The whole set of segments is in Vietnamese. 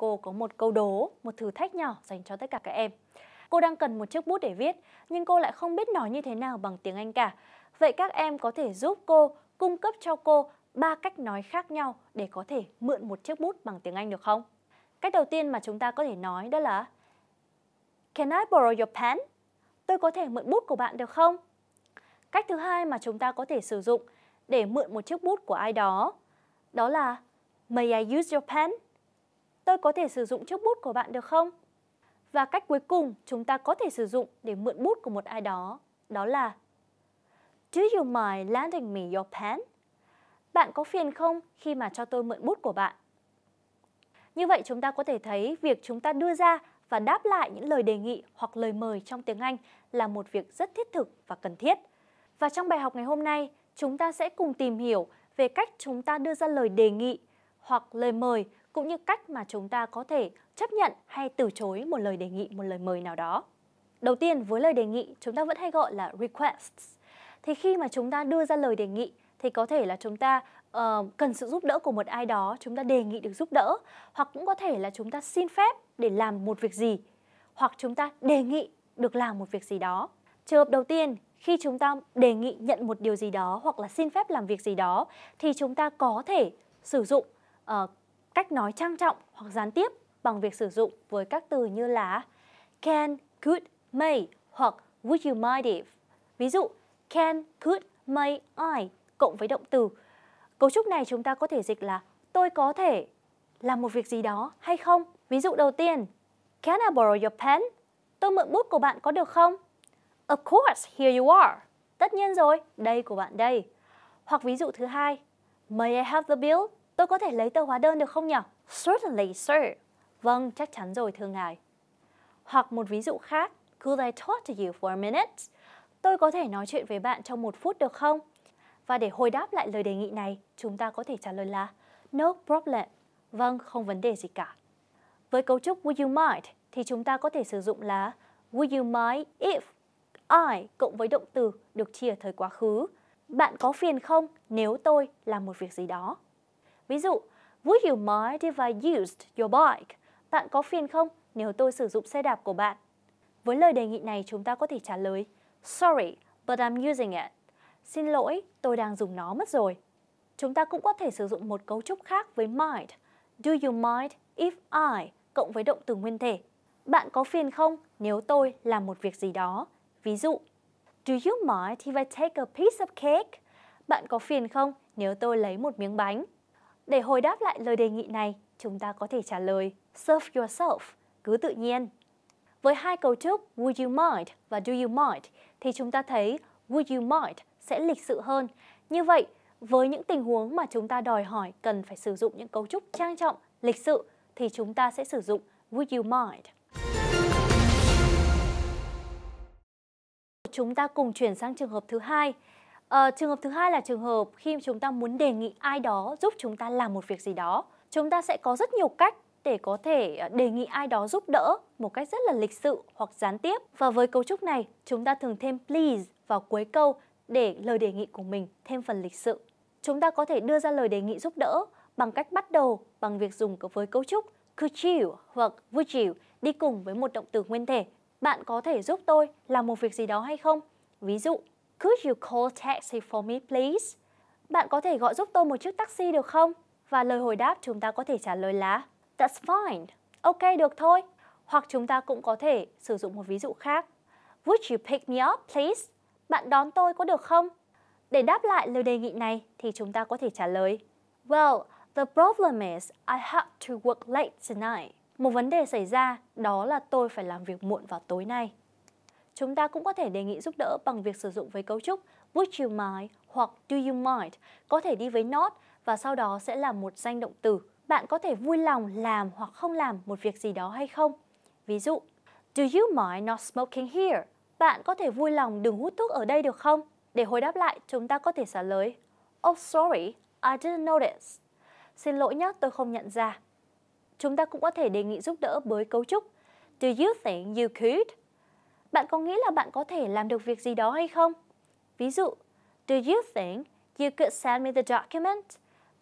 cô có một câu đố, một thử thách nhỏ dành cho tất cả các em. Cô đang cần một chiếc bút để viết, nhưng cô lại không biết nói như thế nào bằng tiếng Anh cả. Vậy các em có thể giúp cô cung cấp cho cô ba cách nói khác nhau để có thể mượn một chiếc bút bằng tiếng Anh được không? Cách đầu tiên mà chúng ta có thể nói đó là Can I borrow your pen? Tôi có thể mượn bút của bạn được không? Cách thứ hai mà chúng ta có thể sử dụng để mượn một chiếc bút của ai đó đó là May I use your pen? Tôi có thể sử dụng chiếc bút của bạn được không? Và cách cuối cùng chúng ta có thể sử dụng để mượn bút của một ai đó, đó là Do you mind lending me your pen? Bạn có phiền không khi mà cho tôi mượn bút của bạn? Như vậy chúng ta có thể thấy việc chúng ta đưa ra và đáp lại những lời đề nghị hoặc lời mời trong tiếng Anh là một việc rất thiết thực và cần thiết. Và trong bài học ngày hôm nay, chúng ta sẽ cùng tìm hiểu về cách chúng ta đưa ra lời đề nghị hoặc lời mời cũng như cách mà chúng ta có thể chấp nhận hay từ chối một lời đề nghị, một lời mời nào đó. Đầu tiên với lời đề nghị chúng ta vẫn hay gọi là requests. Thì khi mà chúng ta đưa ra lời đề nghị thì có thể là chúng ta uh, cần sự giúp đỡ của một ai đó, chúng ta đề nghị được giúp đỡ hoặc cũng có thể là chúng ta xin phép để làm một việc gì hoặc chúng ta đề nghị được làm một việc gì đó. Trường hợp đầu tiên, khi chúng ta đề nghị nhận một điều gì đó hoặc là xin phép làm việc gì đó thì chúng ta có thể sử dụng uh, cách nói trang trọng hoặc gián tiếp bằng việc sử dụng với các từ như là can, could, may hoặc would you mind if. Ví dụ, can, could, may I cộng với động từ. Cấu trúc này chúng ta có thể dịch là tôi có thể làm một việc gì đó hay không? Ví dụ đầu tiên, Can I borrow your pen? Tôi mượn bút của bạn có được không? Of course, here you are. Tất nhiên rồi, đây của bạn đây. Hoặc ví dụ thứ hai, May I have the bill? Tôi có thể lấy tờ hóa đơn được không nhỉ? Certainly, sir. Vâng, chắc chắn rồi thưa ngài. Hoặc một ví dụ khác, could I talk to you for a minute? Tôi có thể nói chuyện với bạn trong một phút được không? Và để hồi đáp lại lời đề nghị này, chúng ta có thể trả lời là No problem. Vâng, không vấn đề gì cả. Với cấu trúc would you mind thì chúng ta có thể sử dụng là Would you mind if I cộng với động từ được chia thời quá khứ. Bạn có phiền không nếu tôi làm một việc gì đó? Ví dụ, Would you mind if I used your bike? Bạn có phiền không nếu tôi sử dụng xe đạp của bạn? Với lời đề nghị này chúng ta có thể trả lời Sorry, but I'm using it. Xin lỗi, tôi đang dùng nó mất rồi. Chúng ta cũng có thể sử dụng một cấu trúc khác với mind. Do you mind if I cộng với động từ nguyên thể. Bạn có phiền không nếu tôi làm một việc gì đó? Ví dụ, Do you mind if I take a piece of cake? Bạn có phiền không nếu tôi lấy một miếng bánh? Để hồi đáp lại lời đề nghị này, chúng ta có thể trả lời serve yourself, cứ tự nhiên. Với hai cấu trúc would you mind và do you mind thì chúng ta thấy would you mind sẽ lịch sự hơn. Như vậy, với những tình huống mà chúng ta đòi hỏi cần phải sử dụng những cấu trúc trang trọng, lịch sự thì chúng ta sẽ sử dụng would you mind. Chúng ta cùng chuyển sang trường hợp thứ hai, À, trường hợp thứ hai là trường hợp khi chúng ta muốn đề nghị ai đó giúp chúng ta làm một việc gì đó. Chúng ta sẽ có rất nhiều cách để có thể ờ, đề nghị ai đó giúp đỡ một cách rất là lịch sự hoặc gián tiếp. Và với cấu trúc này, chúng ta thường thêm please vào cuối câu để lời đề nghị của mình thêm phần lịch sự. Chúng ta có thể đưa ra lời đề nghị giúp đỡ bằng cách bắt đầu bằng việc dùng với cấu trúc could you hoặc would you đi cùng với một động từ nguyên thể. Bạn có thể giúp tôi làm một việc gì đó hay không? Ví dụ, Could you call taxi for me please? Bạn có thể gọi giúp tôi một chiếc taxi được không? Và lời hồi đáp chúng ta có thể trả lời là That's fine. Ok, được thôi. Hoặc chúng ta cũng có thể sử dụng một ví dụ khác. Would you pick me up please? Bạn đón tôi có được không? Để đáp lại lời đề nghị này thì chúng ta có thể trả lời Well, the problem is I have to work late tonight. Một vấn đề xảy ra đó là tôi phải làm việc muộn vào tối nay. Chúng ta cũng có thể đề nghị giúp đỡ bằng việc sử dụng với cấu trúc Would you mind hoặc Do you mind, có thể đi với not và sau đó sẽ là một danh động từ. Bạn có thể vui lòng làm hoặc không làm một việc gì đó hay không? Ví dụ, Do you mind not smoking here? Bạn có thể vui lòng đừng hút thuốc ở đây được không? Để hồi đáp lại, chúng ta có thể trả lời Oh sorry, I didn't notice. Xin lỗi nhé, tôi không nhận ra. Chúng ta cũng có thể đề nghị giúp đỡ với cấu trúc Do you think you could? bạn có nghĩ là bạn có thể làm được việc gì đó hay không? Ví dụ, Do you think you could send me the document?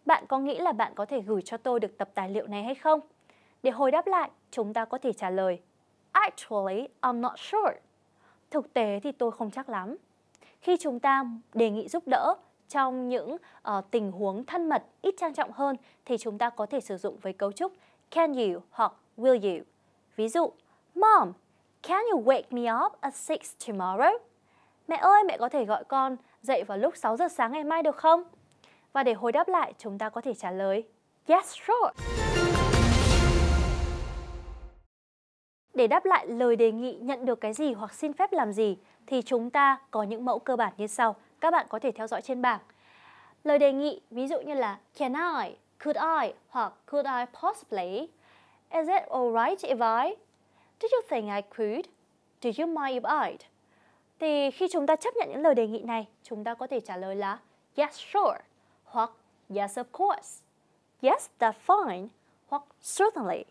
Bạn có nghĩ là bạn có thể gửi cho tôi được tập tài liệu này hay không? Để hồi đáp lại, chúng ta có thể trả lời Actually, I'm not sure. Thực tế thì tôi không chắc lắm. Khi chúng ta đề nghị giúp đỡ trong những uh, tình huống thân mật ít trang trọng hơn thì chúng ta có thể sử dụng với cấu trúc can you hoặc will you. Ví dụ, Mom, Can you wake me up at 6 tomorrow? Mẹ ơi, mẹ có thể gọi con dậy vào lúc 6 giờ sáng ngày mai được không? Và để hồi đáp lại, chúng ta có thể trả lời Yes, sure. Để đáp lại lời đề nghị nhận được cái gì hoặc xin phép làm gì thì chúng ta có những mẫu cơ bản như sau. Các bạn có thể theo dõi trên bảng. Lời đề nghị ví dụ như là Can I, Could I hoặc Could I possibly? Is it alright if I? Did you think I could? Do you mind if I'd? Thì khi chúng ta chấp nhận những lời đề nghị này, chúng ta có thể trả lời là Yes, sure, hoặc Yes, of course, Yes, that's fine, hoặc Certainly.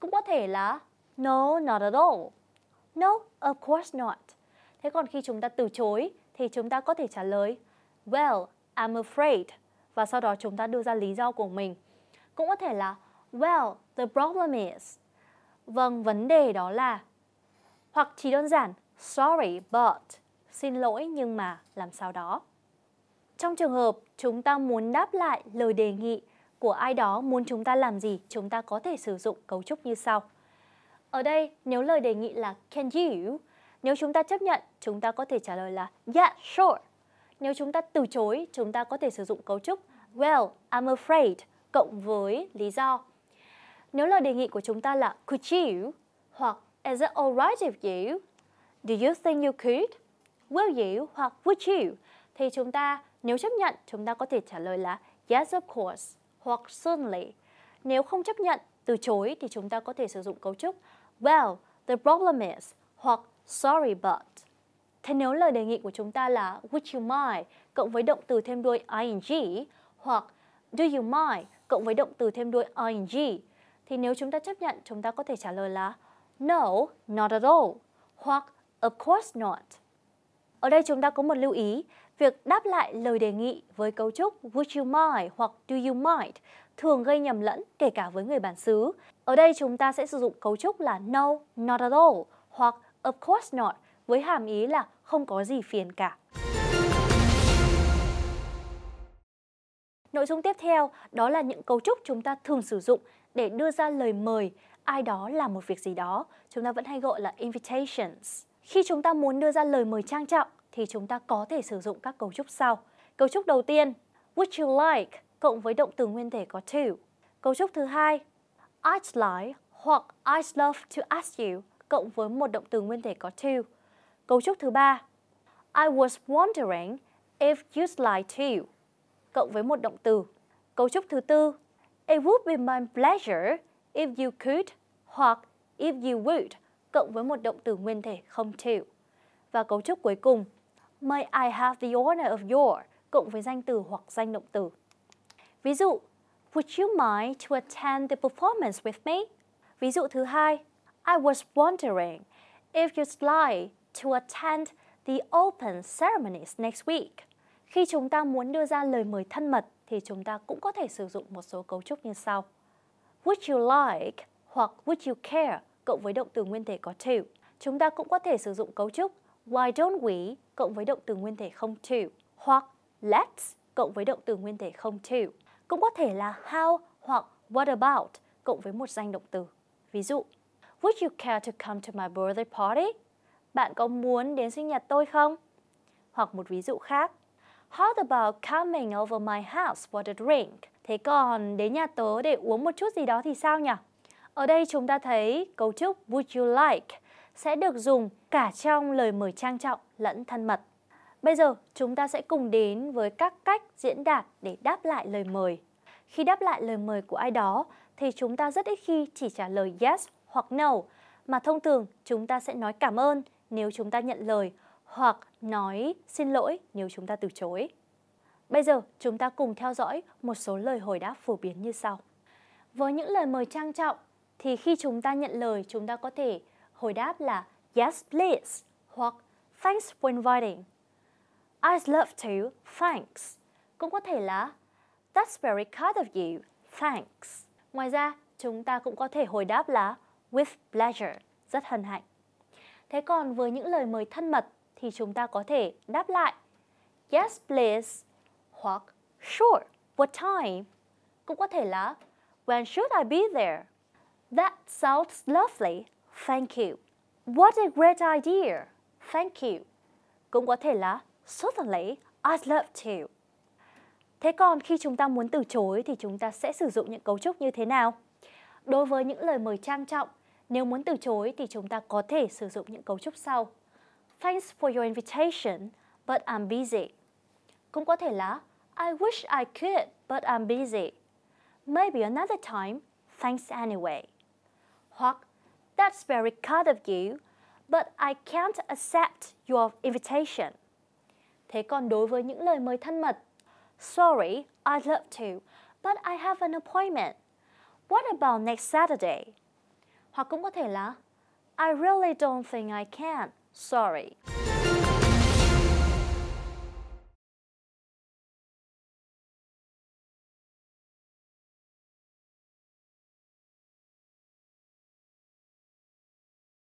Cũng có thể là No, not at all, No, of course not. Thế còn khi chúng ta từ chối thì chúng ta có thể trả lời Well, I'm afraid và sau đó chúng ta đưa ra lý do của mình. Cũng có thể là Well, the problem is Vâng, vấn đề đó là hoặc chỉ đơn giản sorry but xin lỗi nhưng mà làm sao đó. Trong trường hợp chúng ta muốn đáp lại lời đề nghị của ai đó muốn chúng ta làm gì, chúng ta có thể sử dụng cấu trúc như sau. Ở đây, nếu lời đề nghị là can you, nếu chúng ta chấp nhận, chúng ta có thể trả lời là yeah, sure. Nếu chúng ta từ chối, chúng ta có thể sử dụng cấu trúc well, I'm afraid cộng với lý do nếu lời đề nghị của chúng ta là could you hoặc is it alright if you? Do you think you could? Will you hoặc would you? Thì chúng ta nếu chấp nhận chúng ta có thể trả lời là yes of course hoặc certainly. Nếu không chấp nhận, từ chối thì chúng ta có thể sử dụng cấu trúc well, the problem is hoặc sorry but. Thế nếu lời đề nghị của chúng ta là would you mind cộng với động từ thêm đuôi ing hoặc do you mind cộng với động từ thêm đuôi ing thì nếu chúng ta chấp nhận, chúng ta có thể trả lời là No, not at all hoặc Of course not. Ở đây chúng ta có một lưu ý, việc đáp lại lời đề nghị với cấu trúc Would you mind hoặc Do you mind thường gây nhầm lẫn kể cả với người bản xứ. Ở đây chúng ta sẽ sử dụng cấu trúc là No, not at all hoặc Of course not với hàm ý là không có gì phiền cả. Nội dung tiếp theo đó là những cấu trúc chúng ta thường sử dụng để đưa ra lời mời ai đó làm một việc gì đó, chúng ta vẫn hay gọi là invitations. Khi chúng ta muốn đưa ra lời mời trang trọng thì chúng ta có thể sử dụng các cấu trúc sau. Cấu trúc đầu tiên, would you like cộng với động từ nguyên thể có to. Cấu trúc thứ hai, I'd like hoặc I'd love to ask you cộng với một động từ nguyên thể có to. Cấu trúc thứ ba, I was wondering if you'd like to cộng với một động từ. Cấu trúc thứ tư, It would be my pleasure if you could hoặc if you would cộng với một động từ nguyên thể không chịu. Và cấu trúc cuối cùng, may I have the honor of your cộng với danh từ hoặc danh động từ. Ví dụ, would you mind to attend the performance with me? Ví dụ thứ hai, I was wondering if you'd like to attend the open ceremonies next week. Khi chúng ta muốn đưa ra lời mời thân mật thì chúng ta cũng có thể sử dụng một số cấu trúc như sau. Would you like hoặc would you care cộng với động từ nguyên thể có to. Chúng ta cũng có thể sử dụng cấu trúc why don't we cộng với động từ nguyên thể không to hoặc let's cộng với động từ nguyên thể không to. Cũng có thể là how hoặc what about cộng với một danh động từ. Ví dụ, Would you care to come to my birthday party? Bạn có muốn đến sinh nhật tôi không? Hoặc một ví dụ khác, How about coming over my house for a drink? Thế còn đến nhà tớ để uống một chút gì đó thì sao nhỉ? Ở đây chúng ta thấy cấu trúc would you like sẽ được dùng cả trong lời mời trang trọng lẫn thân mật. Bây giờ chúng ta sẽ cùng đến với các cách diễn đạt để đáp lại lời mời. Khi đáp lại lời mời của ai đó thì chúng ta rất ít khi chỉ trả lời yes hoặc no mà thông thường chúng ta sẽ nói cảm ơn nếu chúng ta nhận lời hoặc nói xin lỗi nếu chúng ta từ chối. Bây giờ chúng ta cùng theo dõi một số lời hồi đáp phổ biến như sau. Với những lời mời trang trọng thì khi chúng ta nhận lời chúng ta có thể hồi đáp là yes please hoặc thanks for inviting. I'd love to, thanks. Cũng có thể là that's very kind of you, thanks. Ngoài ra, chúng ta cũng có thể hồi đáp là with pleasure, rất hân hạnh. Thế còn với những lời mời thân mật thì chúng ta có thể đáp lại Yes please hoặc Sure, what time? Cũng có thể là When should I be there? That sounds lovely. Thank you. What a great idea. Thank you. Cũng có thể là Certainly, I'd love to. Thế còn khi chúng ta muốn từ chối thì chúng ta sẽ sử dụng những cấu trúc như thế nào? Đối với những lời mời trang trọng, nếu muốn từ chối thì chúng ta có thể sử dụng những cấu trúc sau. Thanks for your invitation, but I'm busy. Cũng có thể là I wish I could, but I'm busy. Maybe another time, thanks anyway. Hoặc That's very kind of you, but I can't accept your invitation. Thế còn đối với những lời mời thân mật, Sorry, I'd love to, but I have an appointment. What about next Saturday? Hoặc cũng có thể là I really don't think I can, sorry.